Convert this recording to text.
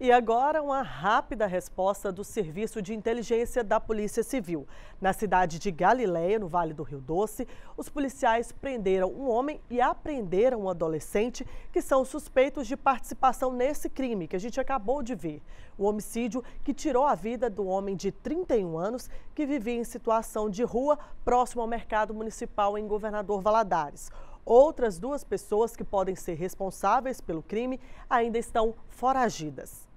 E agora, uma rápida resposta do Serviço de Inteligência da Polícia Civil. Na cidade de Galileia, no Vale do Rio Doce, os policiais prenderam um homem e apreenderam um adolescente que são suspeitos de participação nesse crime que a gente acabou de ver. O homicídio que tirou a vida do homem de 31 anos que vivia em situação de rua próximo ao mercado municipal em Governador Valadares. Outras duas pessoas que podem ser responsáveis pelo crime ainda estão foragidas.